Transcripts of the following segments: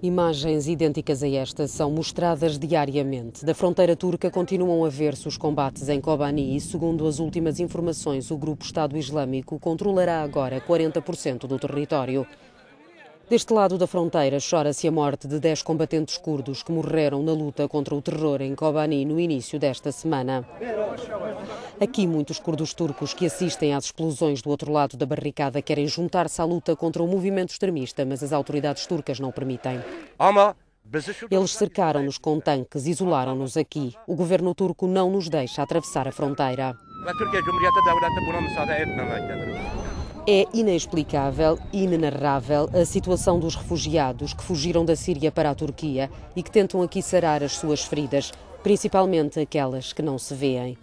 Imagens idênticas a esta são mostradas diariamente. Da fronteira turca continuam a ver-se os combates em Kobani e, segundo as últimas informações, o grupo Estado Islâmico controlará agora 40% do território. Deste lado da fronteira, chora-se a morte de 10 combatentes curdos que morreram na luta contra o terror em Kobani no início desta semana. Aqui, muitos curdos turcos que assistem às explosões do outro lado da barricada querem juntar-se à luta contra o movimento extremista, mas as autoridades turcas não permitem. Eles cercaram-nos com tanques, isolaram-nos aqui. O governo turco não nos deixa atravessar a fronteira. É inexplicável e inenarrável a situação dos refugiados que fugiram da Síria para a Turquia e que tentam aqui sarar as suas feridas, principalmente aquelas que não se veem.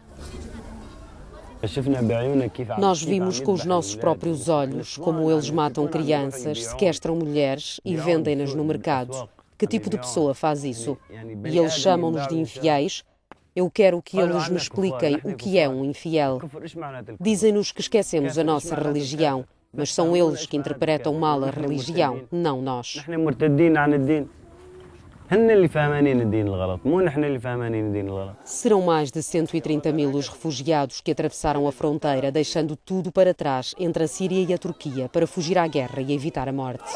Nós vimos com os nossos próprios olhos como eles matam crianças, sequestram mulheres e vendem-nas no mercado. Que tipo de pessoa faz isso? E eles chamam-nos de infiéis eu quero que eles me expliquem o que é um infiel. Dizem-nos que esquecemos a nossa religião, mas são eles que interpretam mal a religião, não nós. Serão mais de 130 mil os refugiados que atravessaram a fronteira, deixando tudo para trás entre a Síria e a Turquia para fugir à guerra e evitar a morte.